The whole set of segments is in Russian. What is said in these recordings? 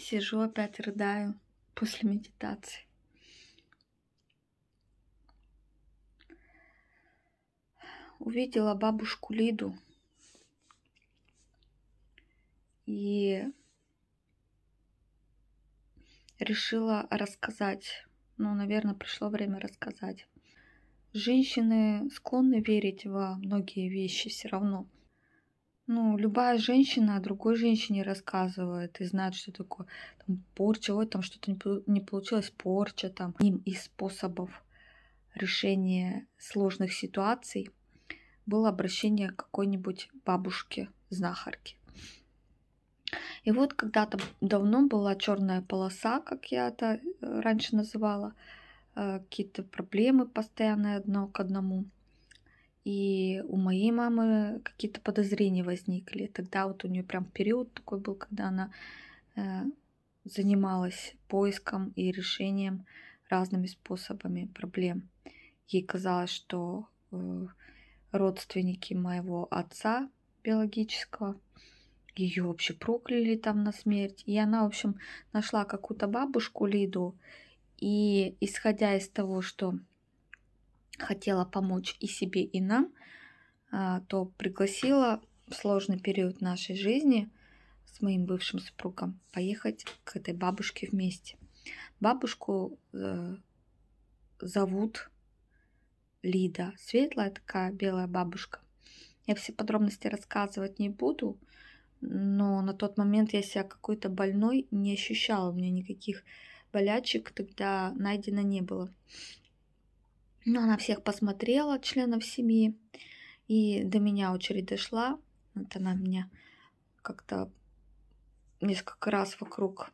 Сижу опять рыдаю после медитации. Увидела бабушку Лиду. И решила рассказать. Ну, наверное, пришло время рассказать. Женщины склонны верить во многие вещи все равно. Ну, любая женщина о другой женщине рассказывает и знает, что такое там, порча, ой, там что-то не, получилось, порча, там, одним из способов решения сложных ситуаций было обращение к какой-нибудь бабушке, знахарке. И вот когда-то давно была черная полоса, как я это э, раньше называла, э, какие-то проблемы постоянные одно к одному – и у моей мамы какие-то подозрения возникли. Тогда вот у нее прям период такой был, когда она э, занималась поиском и решением разными способами проблем. Ей казалось, что э, родственники моего отца биологического ее вообще прокляли там на смерть. И она, в общем, нашла какую-то бабушку Лиду. И исходя из того, что хотела помочь и себе, и нам, а, то пригласила в сложный период нашей жизни с моим бывшим супругом поехать к этой бабушке вместе. Бабушку э, зовут Лида, светлая такая белая бабушка. Я все подробности рассказывать не буду, но на тот момент я себя какой-то больной не ощущала, у меня никаких болячек тогда найдено не было. Но ну, она всех посмотрела, членов семьи, и до меня очередь дошла. Вот она меня как-то несколько раз вокруг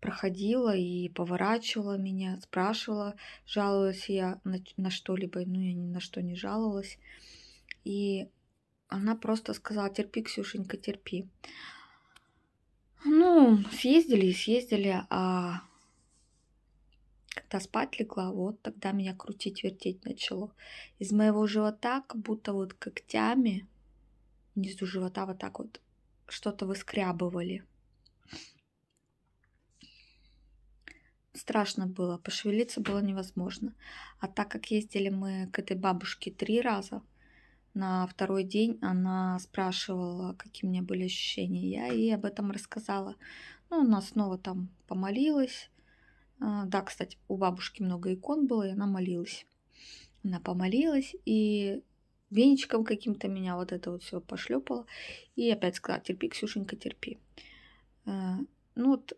проходила и поворачивала меня, спрашивала, жаловалась я на, на что-либо, ну я ни на что не жаловалась. И она просто сказала, терпи, Ксюшенька, терпи. Ну, съездили и съездили, а когда спать легла, вот тогда меня крутить, вертеть начало. Из моего живота как будто вот когтями внизу живота вот так вот что-то выскрябывали. Страшно было, пошевелиться было невозможно. А так как ездили мы к этой бабушке три раза, на второй день она спрашивала, какие у меня были ощущения. Я ей об этом рассказала. Ну, она снова там помолилась, а, да, кстати, у бабушки много икон было, и она молилась. Она помолилась, и веничком каким-то меня вот это вот все пошлепало. И опять сказала, терпи, Ксюшенька, терпи. А, ну вот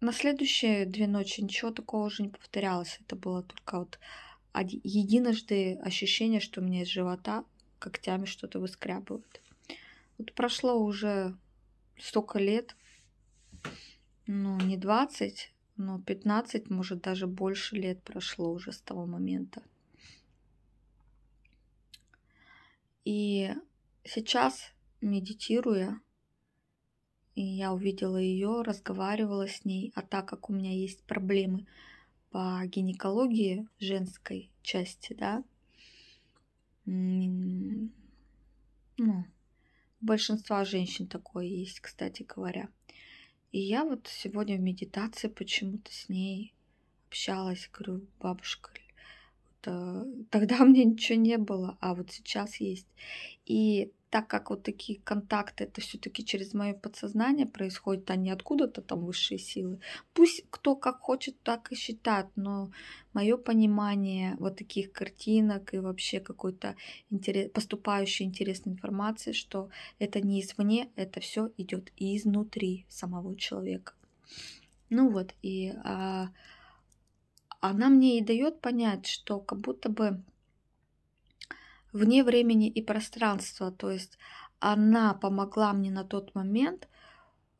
на следующие две ночи ничего такого уже не повторялось. Это было только вот единожды ощущение, что у меня из живота когтями что-то выскрябывают. Вот прошло уже столько лет, ну, не 20, ну, 15, может, даже больше лет прошло уже с того момента. И сейчас, медитируя, и я увидела ее, разговаривала с ней, а так как у меня есть проблемы по гинекологии женской части, да, ну, большинства женщин такое есть, кстати говоря. И я вот сегодня в медитации почему-то с ней общалась, говорю, бабушка, вот, э, тогда у меня ничего не было, а вот сейчас есть. И так как вот такие контакты, это все-таки через мое подсознание происходит, а не откуда-то там высшие силы. Пусть кто как хочет, так и считает, но мое понимание вот таких картинок и вообще какой-то интерес, поступающей интересной информации, что это не извне, это все идет изнутри самого человека. Ну вот, и а, она мне и дает понять, что как будто бы вне времени и пространства. То есть она помогла мне на тот момент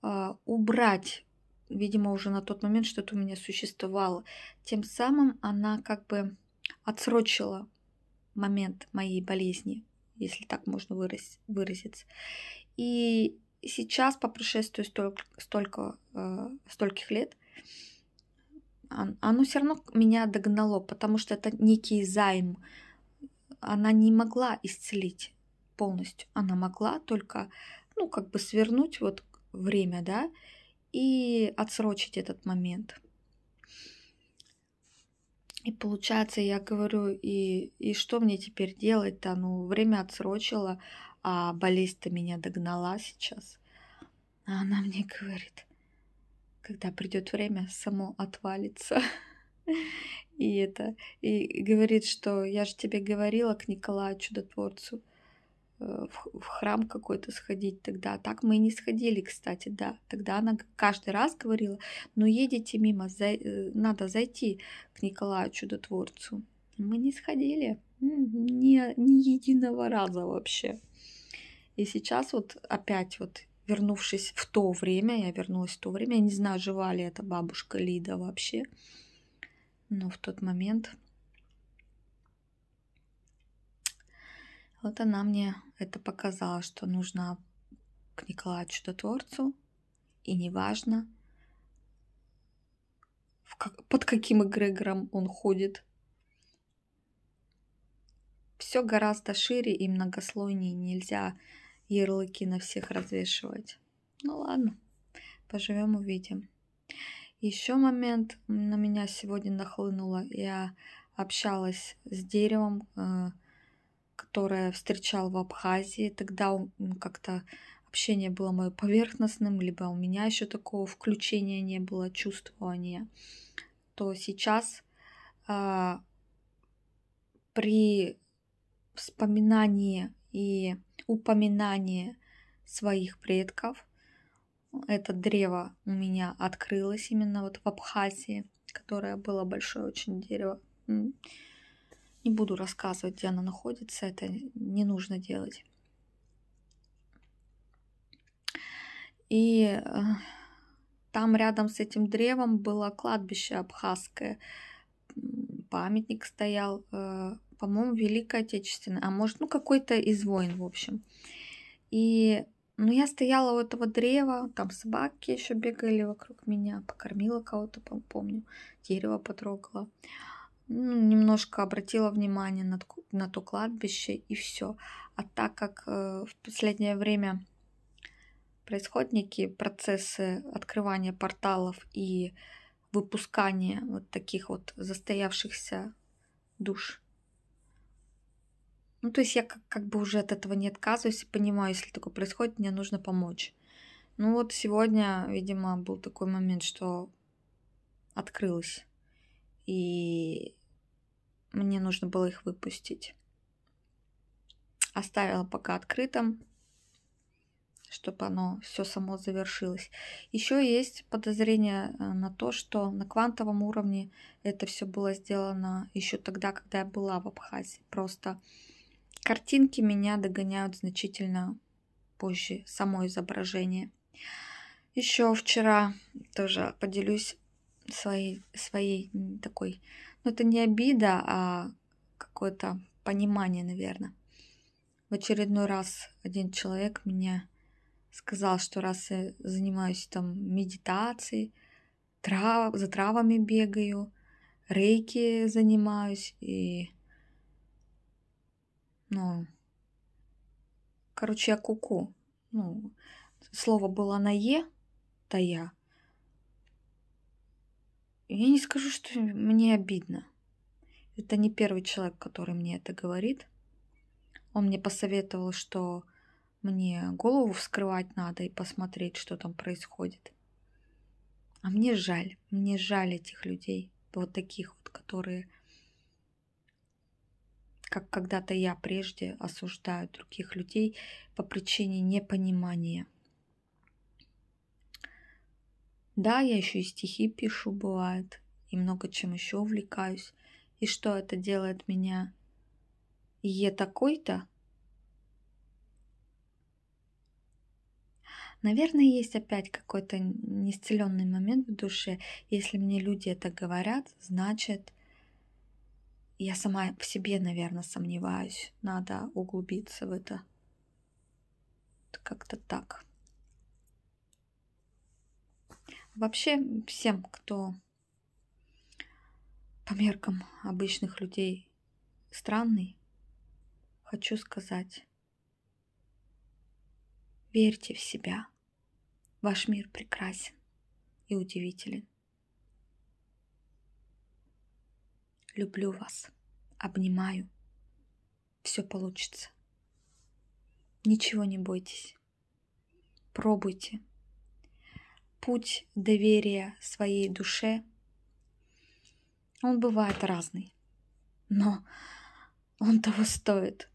а, убрать, видимо, уже на тот момент что-то у меня существовало. Тем самым она как бы отсрочила момент моей болезни, если так можно выразиться. И сейчас, по прошествию столько, столько, э, стольких лет, оно все равно меня догнало, потому что это некий займ, она не могла исцелить полностью. Она могла только, ну, как бы свернуть вот время, да, и отсрочить этот момент. И получается, я говорю, и, и что мне теперь делать-то? Ну, время отсрочила, а болезнь-то меня догнала сейчас. А она мне говорит, когда придет время, само отвалится. И это, и говорит, что я же тебе говорила к Николаю Чудотворцу э, в храм какой-то сходить тогда. А так мы и не сходили, кстати, да. Тогда она каждый раз говорила, ну едете мимо, за... Э, надо зайти к Николаю Чудотворцу. Мы не сходили, ни, ни единого раза вообще. И сейчас вот опять вот вернувшись в то время, я вернулась в то время, я не знаю, жива ли эта бабушка Лида вообще, но ну, в тот момент вот она мне это показала, что нужно к Николаю Чудотворцу, и неважно, в как, под каким эгрегором он ходит. Все гораздо шире и многослойнее, нельзя ярлыки на всех развешивать. Ну ладно, поживем увидим. Еще момент на меня сегодня нахлынуло. Я общалась с деревом, э, которое встречал в Абхазии. Тогда как-то общение было мое поверхностным, либо у меня еще такого включения не было, чувствования. То сейчас а, при вспоминании и упоминании своих предков – это древо у меня открылось именно вот в Абхазии, которое было большое очень дерево. Не буду рассказывать, где оно находится, это не нужно делать. И э, там рядом с этим древом было кладбище абхазское. Памятник стоял, э, по-моему, Великой Отечественной, а может, ну, какой-то из войн, в общем. И но ну, я стояла у этого древа, там собаки еще бегали вокруг меня, покормила кого-то, помню, дерево потрогала. Ну, немножко обратила внимание на, на то кладбище и все. А так как э, в последнее время происходники, процессы открывания порталов и выпускания вот таких вот застоявшихся душ ну, то есть я как, как бы уже от этого не отказываюсь и понимаю, если такое происходит, мне нужно помочь. Ну вот сегодня, видимо, был такой момент, что открылось, И мне нужно было их выпустить. Оставила пока открытым, чтобы оно все само завершилось. Еще есть подозрение э, на то, что на квантовом уровне это все было сделано еще тогда, когда я была в Абхазии. Просто Картинки меня догоняют значительно позже, само изображение. Еще вчера тоже поделюсь своей, своей такой, ну это не обида, а какое-то понимание, наверное. В очередной раз один человек мне сказал, что раз я занимаюсь там медитацией, трав, за травами бегаю, рейки занимаюсь и ну, короче, я куку. -ку. Ну, слово было на «е», то я. Я не скажу, что мне обидно. Это не первый человек, который мне это говорит. Он мне посоветовал, что мне голову вскрывать надо и посмотреть, что там происходит. А мне жаль, мне жаль этих людей, вот таких вот, которые как когда-то я прежде осуждаю других людей по причине непонимания. Да, я еще и стихи пишу, бывает, и много чем еще увлекаюсь. И что это делает меня е такой-то? Наверное, есть опять какой-то несцеленный момент в душе. Если мне люди это говорят, значит, я сама в себе, наверное, сомневаюсь. Надо углубиться в это. Как-то так. Вообще всем, кто по меркам обычных людей странный, хочу сказать, верьте в себя. Ваш мир прекрасен и удивителен. Люблю вас обнимаю. Все получится. Ничего не бойтесь. Пробуйте. Путь доверия своей душе, он бывает разный, но он того стоит.